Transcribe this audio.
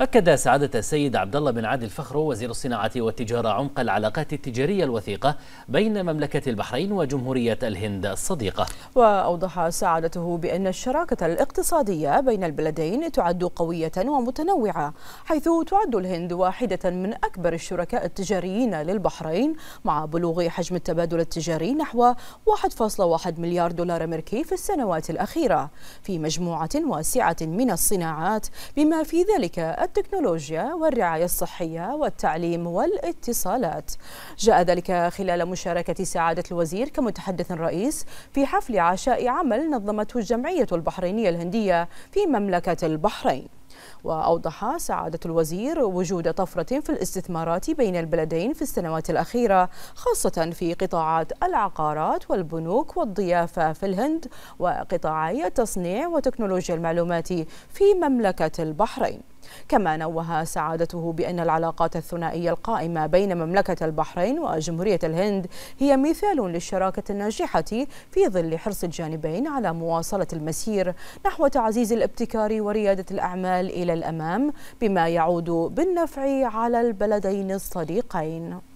أكد سعادة السيد عبد الله بن عادل فخرو وزير الصناعة والتجارة عمق العلاقات التجارية الوثيقة بين مملكة البحرين وجمهورية الهند الصديقة. وأوضح سعادته بأن الشراكة الاقتصادية بين البلدين تعد قوية ومتنوعة، حيث تعد الهند واحدة من أكبر الشركاء التجاريين للبحرين مع بلوغ حجم التبادل التجاري نحو 1.1 مليار دولار أمريكي في السنوات الأخيرة، في مجموعة واسعة من الصناعات بما في ذلك التكنولوجيا والرعاية الصحية والتعليم والاتصالات جاء ذلك خلال مشاركة سعادة الوزير كمتحدث رئيس في حفل عشاء عمل نظمته الجمعية البحرينية الهندية في مملكة البحرين وأوضح سعادة الوزير وجود طفرة في الاستثمارات بين البلدين في السنوات الأخيرة خاصة في قطاعات العقارات والبنوك والضيافة في الهند وقطاعي التصنيع وتكنولوجيا المعلومات في مملكة البحرين كما نوه سعادته بأن العلاقات الثنائية القائمة بين مملكة البحرين وجمهورية الهند هي مثال للشراكة الناجحة في ظل حرص الجانبين على مواصلة المسير نحو تعزيز الابتكار وريادة الأعمال الى الامام بما يعود بالنفع على البلدين الصديقين